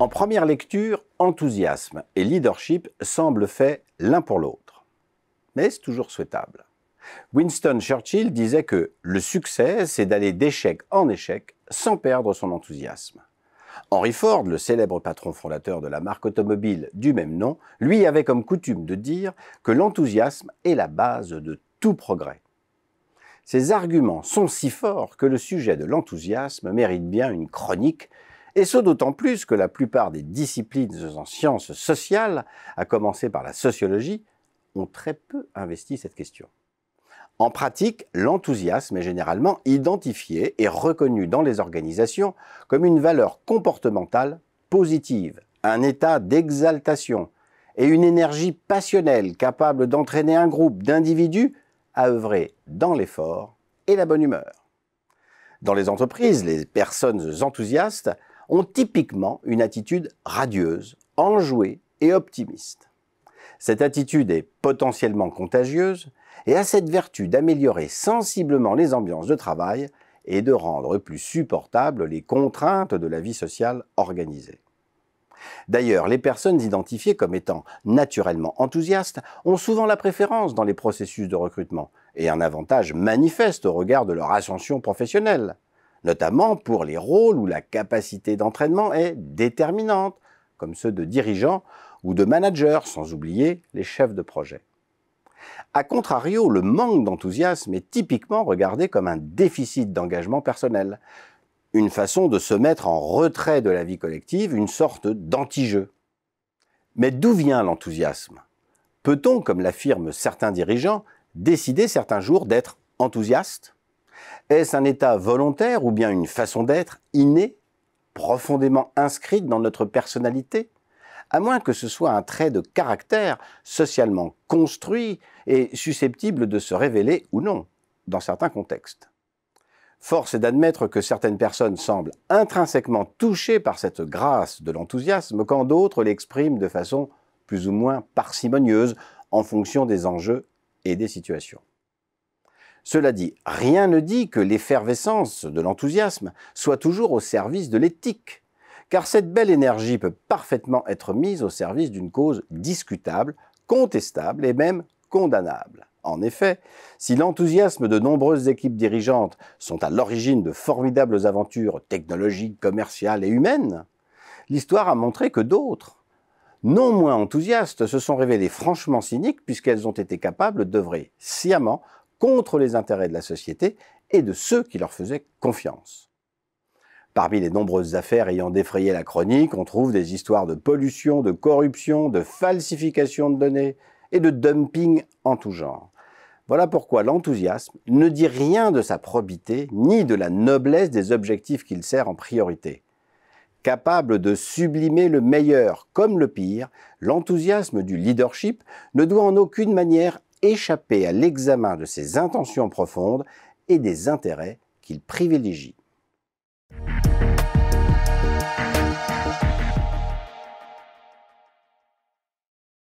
En première lecture, enthousiasme et leadership semblent faits l'un pour l'autre. Mais c'est toujours souhaitable. Winston Churchill disait que le succès, c'est d'aller d'échec en échec sans perdre son enthousiasme. Henry Ford, le célèbre patron fondateur de la marque automobile du même nom, lui avait comme coutume de dire que l'enthousiasme est la base de tout progrès. Ces arguments sont si forts que le sujet de l'enthousiasme mérite bien une chronique et ce d'autant plus que la plupart des disciplines en sciences sociales, à commencer par la sociologie, ont très peu investi cette question. En pratique, l'enthousiasme est généralement identifié et reconnu dans les organisations comme une valeur comportementale positive, un état d'exaltation et une énergie passionnelle capable d'entraîner un groupe d'individus à œuvrer dans l'effort et la bonne humeur. Dans les entreprises, les personnes enthousiastes ont typiquement une attitude radieuse, enjouée et optimiste. Cette attitude est potentiellement contagieuse et a cette vertu d'améliorer sensiblement les ambiances de travail et de rendre plus supportables les contraintes de la vie sociale organisée. D'ailleurs, les personnes identifiées comme étant naturellement enthousiastes ont souvent la préférence dans les processus de recrutement et un avantage manifeste au regard de leur ascension professionnelle notamment pour les rôles où la capacité d'entraînement est déterminante, comme ceux de dirigeants ou de managers, sans oublier les chefs de projet. A contrario, le manque d'enthousiasme est typiquement regardé comme un déficit d'engagement personnel, une façon de se mettre en retrait de la vie collective, une sorte d'anti-jeu. Mais d'où vient l'enthousiasme Peut-on, comme l'affirment certains dirigeants, décider certains jours d'être enthousiaste est-ce un état volontaire ou bien une façon d'être innée, profondément inscrite dans notre personnalité À moins que ce soit un trait de caractère socialement construit et susceptible de se révéler ou non, dans certains contextes. Force est d'admettre que certaines personnes semblent intrinsèquement touchées par cette grâce de l'enthousiasme quand d'autres l'expriment de façon plus ou moins parcimonieuse en fonction des enjeux et des situations. Cela dit, rien ne dit que l'effervescence de l'enthousiasme soit toujours au service de l'éthique, car cette belle énergie peut parfaitement être mise au service d'une cause discutable, contestable et même condamnable. En effet, si l'enthousiasme de nombreuses équipes dirigeantes sont à l'origine de formidables aventures technologiques, commerciales et humaines, l'histoire a montré que d'autres, non moins enthousiastes, se sont révélées franchement cyniques puisqu'elles ont été capables d'œuvrer sciemment contre les intérêts de la société et de ceux qui leur faisaient confiance. Parmi les nombreuses affaires ayant défrayé la chronique, on trouve des histoires de pollution, de corruption, de falsification de données et de dumping en tout genre. Voilà pourquoi l'enthousiasme ne dit rien de sa probité ni de la noblesse des objectifs qu'il sert en priorité. Capable de sublimer le meilleur comme le pire, l'enthousiasme du leadership ne doit en aucune manière échapper à l'examen de ses intentions profondes et des intérêts qu'il privilégie.